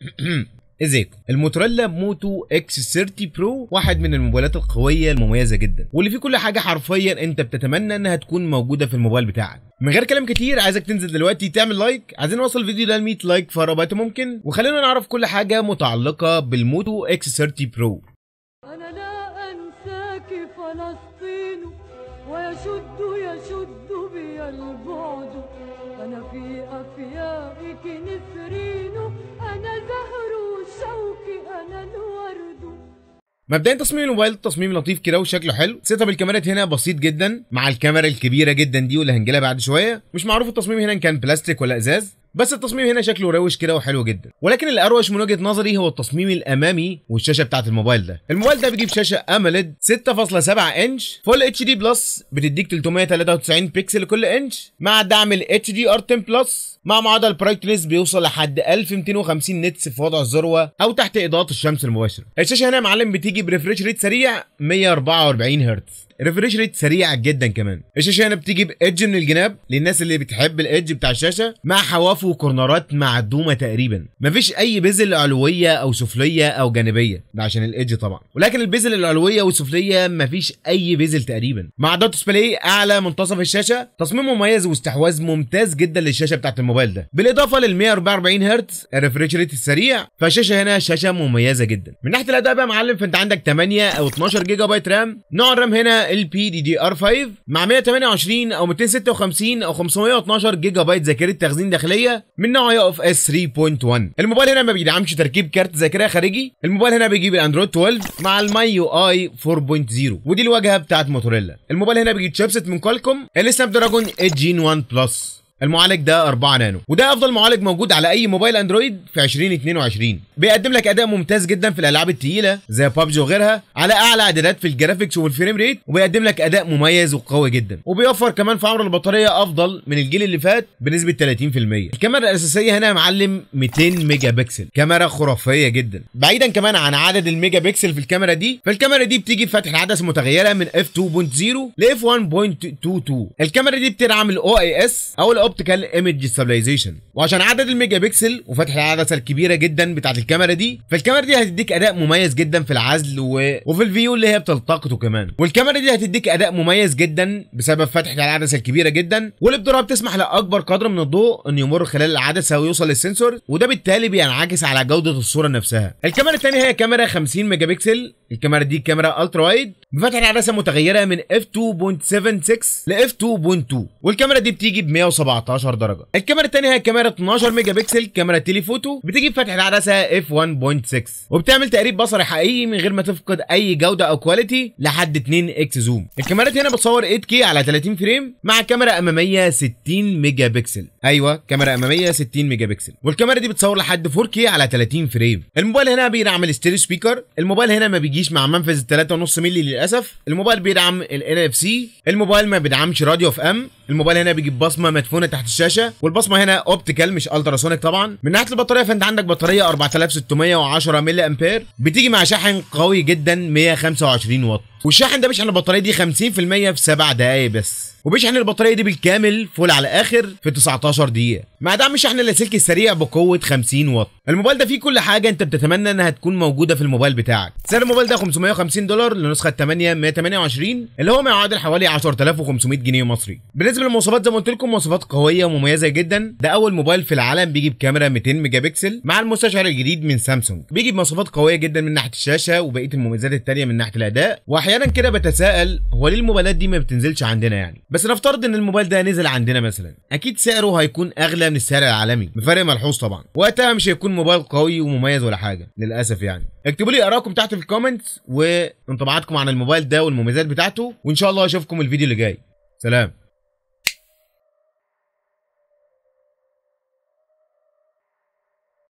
ازيكم الموتوريلا موتو اكس 30 برو واحد من الموبايلات القويه المميزه جدا واللي فيه كل حاجه حرفيا انت بتتمنى انها تكون موجوده في الموبايل بتاعك من غير كلام كتير عايزك تنزل دلوقتي تعمل لايك عايزين نوصل الفيديو ده ل 100 لايك في اقرب ممكن وخلينا نعرف كل حاجه متعلقه بالموتو اكس 30 برو انا لا انساك فلسطين ويشد يشد بي البعد انا في افيائك نسرين مبدئيا تصميم الموبايل تصميم لطيف كده وشكله حلو سيت اب الكاميرات هنا بسيط جدا مع الكاميرا الكبيره جدا دي واللي هنجيلها بعد شويه مش معروف التصميم هنا ان كان بلاستيك ولا ازاز بس التصميم هنا شكله روش كده وحلو جدا ولكن الاروش من وجهه نظري هو التصميم الامامي والشاشه بتاعه الموبايل ده الموبايل ده بيجيب شاشه اموليد 6.7 انش فول اتش دي بلس بتديك 393 بكسل كل انش مع دعم الاتش دي ار 10 بلس مع معدل برايتنس بيوصل لحد 1250 نتس في وضع الذروه او تحت اضاءه الشمس المباشره الشاشه هنا يا معلم بتيجي بريفريش ريت سريع 144 هرتز ريفريش ريت سريع جدا كمان الشاشه هنا بتيجي بإدج من الجناب للناس اللي بتحب الإدج بتاع الشاشه مع حواف وكورنرات معدومه تقريبا مفيش اي بيزل علويه او سفليه او جانبيه ده عشان الإدج طبعا ولكن البيزل العلويه والسفليه مفيش اي بيزل تقريبا مع دوت سبلاي اعلى منتصف الشاشه تصميم مميز واستحواذ ممتاز جدا للشاشه بتاعه الموبايل ده بالاضافه لل 144 هرتز الريفريش ريت السريع فالشاشه هنا شاشه مميزه جدا من ناحيه الاداء بقى يا معلم فانت عندك 8 او 12 جيجا بايت رام نوع الرام هنا ال بي دي دي ار 5 مع 128 او 256 او 512 جيجا بايت ذاكره تخزين داخليه من نوع اي اف اس 3.1 الموبايل هنا ما بيدعمش تركيب كارت ذاكره خارجي الموبايل هنا بيجيب الاندرويد 12 مع الماي يو اي 4.0 ودي الواجهه بتاعت موتوريلا الموبايل هنا بيجيب شيبسيت من كوالكوم السناب دراجون 8 جين 1 بلس المعالج ده 4 نانو وده افضل معالج موجود على اي موبايل اندرويد في 2022 بيقدم لك اداء ممتاز جدا في الالعاب الثقيله زي بابجي وغيرها على اعلى اعدادات في الجرافيكس والفريم ريت وبيقدم لك اداء مميز وقوي جدا وبيوفر كمان في عمر البطاريه افضل من الجيل اللي فات بنسبه 30% الكاميرا الاساسيه هنا يا معلم 200 ميجا بكسل كاميرا خرافيه جدا بعيدا كمان عن عدد الميجا بكسل في الكاميرا دي فالكاميرا دي بتيجي بفتح عدسه متغيره من f2.0 ل f1.22 الكاميرا دي بتدعم الاو اي اس او الاوبتيكال ايمج ستابلايزيشن وعشان عدد الميجا بكسل وفتح العدسه الكبيره جدا بتاعه الكاميرا دي فالكاميرا دي هتديك اداء مميز جدا في العزل و... وفي الفيو اللي هي بتلتقطه كمان والكاميرا دي هتديك اداء مميز جدا بسبب فتحه العدسه الكبيره جدا واللي بتسمح لاكبر قدر من الضوء انه يمر خلال العدسه ويوصل للسنسور وده بالتالي بينعكس على جوده الصوره نفسها الكاميرا الثانيه هي كاميرا 50 ميجا بكسل الكاميرا دي كاميرا الترا وايد بفتح العدسه متغيره من اف 2.76 ل اف 2.2 والكاميرا دي بتيجي ب 117 درجه الكاميرا الثانيه هي كاميرا كاميرا 12 ميجا بكسل كاميرا تليفوتو بتجيب بفتحه العدسه اف 1.6 وبتعمل تقريب بصري حقيقي من غير ما تفقد اي جوده او كواليتي لحد 2 اكس زوم الكاميرات هنا بتصور 8K على 30 فريم مع كاميرا اماميه 60 ميجا بكسل ايوه كاميرا اماميه 60 ميجا بكسل والكاميرا دي بتصور لحد 4K على 30 فريم الموبايل هنا بيدعم الستيريو سبيكر الموبايل هنا ما بيجيش مع منفذ 3.5 مللي للاسف الموبايل بيدعم الان اف سي الموبايل ما بيدعمش راديو اف ام الموبايل هنا بيجيب بصمه مدفونه تحت الشاشه والبصمه هنا اوبتيك اوبتيكال مش التراسونيك طبعا من ناحيه البطاريه فانت عندك بطاريه 4610 ملي امبير بتيجي مع شاحن قوي جدا 125 واط والشاحن ده مش على البطاريه دي 50% في 7 دقائق بس وبيشحن البطاريه دي بالكامل فول على اخر في 19 دقيقه مع دعم شحن اللاسلكي السريع بقوه 50 واط الموبايل ده فيه كل حاجه انت بتتمنى انها تكون موجوده في الموبايل بتاعك سعر الموبايل ده 550 دولار للنسخه 8 128 اللي هو ما يعادل حوالي 10500 جنيه مصري بالنسبه للمواصفات زي ما قلت لكم مواصفات قويه ومميزه جدا ده اول موبايل في العالم بيجي بكاميرا 200 ميجا بكسل مع المستشعر الجديد من سامسونج بيجي بمواصفات قويه جدا من ناحيه الشاشه وبقيه المميزات التانيه من ناحيه الاداء واحيانا كده بتساءل هو ليه الموبايلات دي ما بتنزلش عندنا يعني بس نفترض ان الموبايل ده نزل عندنا مثلا اكيد سعره هيكون اغلى من السعر العالمي بفرق ملحوظ طبعا وقتها مش هيكون موبايل قوي ومميز ولا حاجه للاسف يعني اكتبوا لي ارائكم تحت في الكومنتس وانطباعاتكم عن الموبايل ده والمميزات بتاعته وان شاء الله اشوفكم الفيديو اللي جاي سلام